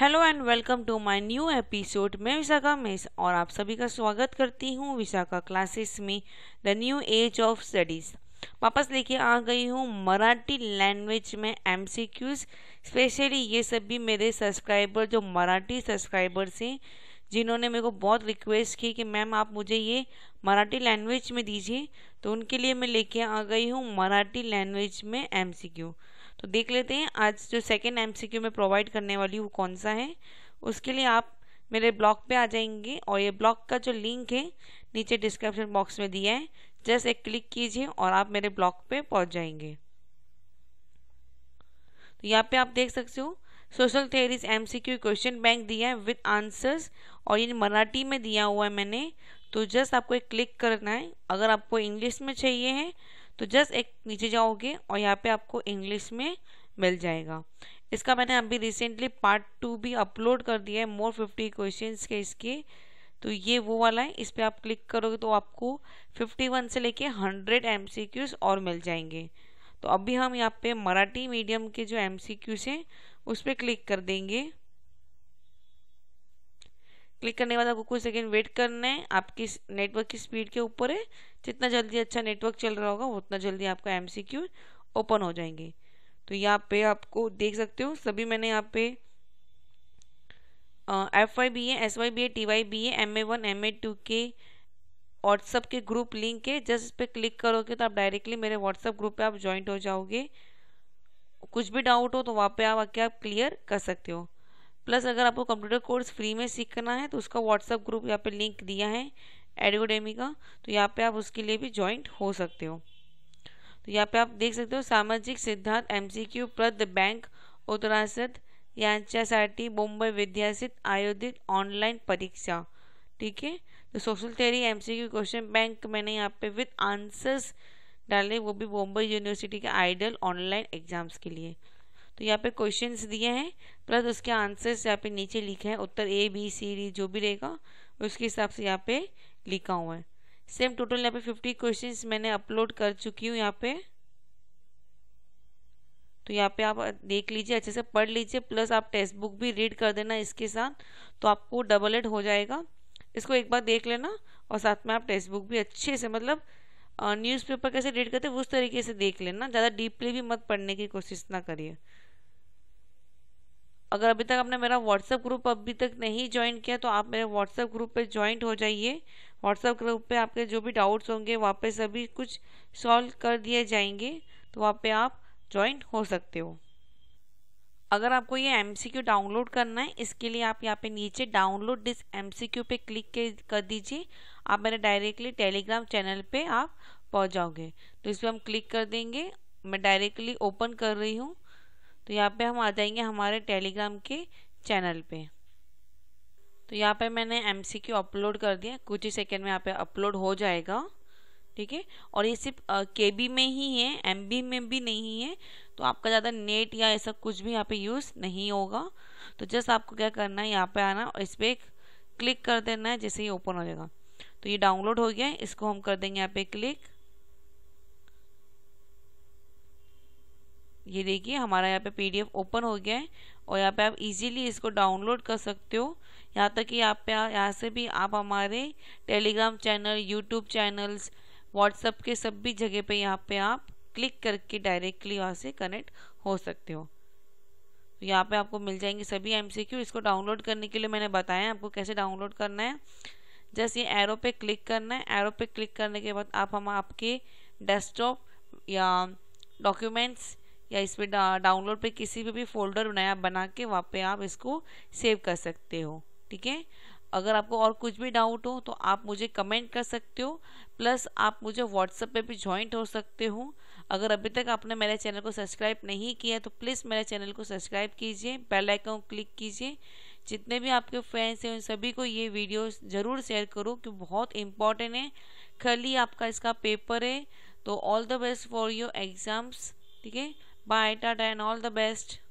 hello and welcome to my new episode मैं Vishakha mess और आप सभी का स्वागत करती हूँ विशाखा क्लासेस में the new age of studies वापस लेके आ गई हूँ मराठी लैंग्वेज में एम स्पेशली ये सभी मेरे सब्सक्राइबर जो मराठी सब्सक्राइबर्स हैं जिन्होंने मेरे को बहुत रिक्वेस्ट की कि मैम आप मुझे ये मराठी लैंग्वेज में दीजिए तो उनके लिए मैं लेके आ गई हूँ मराठी लैंग्वेज में एम तो देख लेते हैं आज जो सेकेंड एमसीक्यू में प्रोवाइड करने वाली हूँ कौन सा है उसके लिए आप मेरे ब्लॉग पे आ जाएंगे और ये ब्लॉग का जो लिंक है नीचे डिस्क्रिप्शन बॉक्स में दिया है जस्ट एक क्लिक कीजिए और आप मेरे ब्लॉग पे पहुंच जाएंगे तो यहाँ पे आप देख सकते हो social theories M C Q question bank दिया है विद आंसर्स और ये मराठी में दिया हुआ है मैंने तो जस्ट आपको एक क्लिक करना है अगर आपको इंग्लिश में चाहिए है तो जस्ट एक नीचे जाओगे और यहाँ पे आपको इंग्लिश में मिल जाएगा इसका मैंने अभी रिसेंटली पार्ट टू भी अपलोड कर दिया है मोर फिफ्टी क्वेश्चन के इसके तो ये वो वाला है इस पर आप क्लिक करोगे तो आपको फिफ्टी वन से लेके हंड्रेड एम और मिल जाएंगे तो अभी हम यहाँ पे मराठी मीडियम के जो एम सी क्यूज हैं उस पर क्लिक कर देंगे क्लिक करने के बाद आपको कुछ सेकेंड वेट करना है आपकी नेटवर्क की स्पीड के ऊपर है जितना जल्दी अच्छा नेटवर्क चल रहा होगा उतना जल्दी आपका एम ओपन हो जाएंगे तो यहाँ पे आपको देख सकते हो सभी मैंने यहाँ पे F Y B A S Y B A T Y B M A one M A two के व्हाट्सअप के ग्रुप लिंक है जस्ट इस पर क्लिक करोगे तो आप डायरेक्टली मेरे व्हाट्सअप ग्रुप पे आप ज्वाइंट हो जाओगे कुछ भी डाउट हो तो वहाँ पे आप आके आप क्लियर कर सकते हो प्लस अगर आपको कंप्यूटर कोर्स फ्री में सीखना है तो उसका व्हाट्सअप ग्रुप यहाँ पे लिंक दिया है एडोडेमी का तो यहाँ पे आप उसके लिए भी ज्वाइंट हो सकते हो तो यहाँ पे आप देख सकते हो सामाजिक सिद्धांत एम सी क्यू प्रद बैंक उत्तरासद यांच्यासाठी मुंबई विद्यासित आयोजित ऑनलाइन परीक्षा ठीक है तो social theory M question bank मैंने यहाँ पे विथ आंसर्स डालें वो भी बॉम्बे यूनिवर्सिटी के आइडल ऑनलाइन एग्जाम्स के लिए तो यहाँ पे क्वेश्चंस दिए हैं प्लस उसके आंसर्स यहाँ पे नीचे लिखे हैं उत्तर ए बी सी डी जो भी रहेगा उसके हिसाब से यहाँ पे लिखा हुआ है सेम टोटल यहाँ पे फिफ्टी क्वेश्चन मैंने अपलोड कर चुकी हूँ यहाँ पे तो यहाँ पे आप देख लीजिए अच्छे से पढ़ लीजिए प्लस आप टेक्स्ट बुक भी रीड कर देना इसके साथ तो आपको डबल एड हो जाएगा इसको एक बार देख लेना और साथ में आप टेक्स्ट बुक भी अच्छे से मतलब न्यूज़पेपर कैसे रीड करते उस तरीके से देख लेना ज़्यादा डीपली भी मत पढ़ने की कोशिश ना करिए अगर अभी तक आपने मेरा व्हाट्सएप ग्रुप अभी तक नहीं ज्वाइन किया तो आप मेरे व्हाट्सएप ग्रुप पे ज्वाइंट हो जाइए व्हाट्सएप ग्रुप पे आपके जो भी डाउट्स होंगे वहाँ पे सभी कुछ सॉल्व कर दिए जाएंगे तो वहाँ पे आप ज्वाइन हो सकते हो अगर आपको ये एम डाउनलोड करना है इसके लिए आप यहाँ पे नीचे डाउनलोड दिस एम पे क्लिक कर दीजिए आप मेरे डायरेक्टली टेलीग्राम चैनल पे आप पहुँच जाओगे तो इस पर हम क्लिक कर देंगे मैं डायरेक्टली ओपन कर रही हूँ तो यहाँ पे हम आ जाएंगे हमारे टेलीग्राम के चैनल पे तो यहाँ पे मैंने एम अपलोड कर दिया कुछ ही सेकेंड में यहाँ पे अपलोड हो जाएगा ठीक है और ये सिर्फ के बी में ही है एम बी में भी नहीं है तो आपका ज़्यादा नेट या ऐसा कुछ भी यहाँ पे यूज़ नहीं होगा तो जस्ट आपको क्या करना है यहाँ पे आना और इस पर क्लिक कर देना है जैसे ये ओपन हो जाएगा तो ये डाउनलोड हो गया है इसको हम कर देंगे यहाँ पे क्लिक ये देखिए हमारा यहाँ पे पीडीएफ ओपन हो गया है और यहाँ पे आप इजीली इसको डाउनलोड कर सकते हो यहाँ तक कि यहाँ पे यहाँ से भी आप हमारे Telegram channel YouTube channels WhatsApp के सब भी जगह पे यहाँ पे आप क्लिक करके डायरेक्टली यहाँ से कनेक्ट हो सकते हो तो यहाँ पे आपको मिल जाएंगे सभी एम इसको डाउनलोड करने के लिए मैंने बताया आपको कैसे डाउनलोड करना है जस्ट ये एरो पे क्लिक करना है एरो पे क्लिक करने के बाद आप हम आपके डेस्कटॉप या डॉक्यूमेंट्स या इस पर डाउनलोड पे किसी भी, भी फोल्डर नया बना के वहाँ पे आप इसको सेव कर सकते हो ठीक है अगर आपको और कुछ भी डाउट हो तो आप मुझे कमेंट कर सकते हो प्लस आप मुझे व्हाट्सएप पे भी ज्वाइंट हो सकते हो अगर अभी तक आपने मेरे चैनल को सब्सक्राइब नहीं किया तो प्लीज़ मेरे चैनल को सब्सक्राइब कीजिए बेल आइकन क्लिक कीजिए जितने भी आपके फ्रेंड्स हैं उन सभी को ये वीडियो ज़रूर शेयर करो कि बहुत इम्पॉर्टेंट है कल ही आपका इसका पेपर है तो all the best for your exams ठीक है bye tata and all the best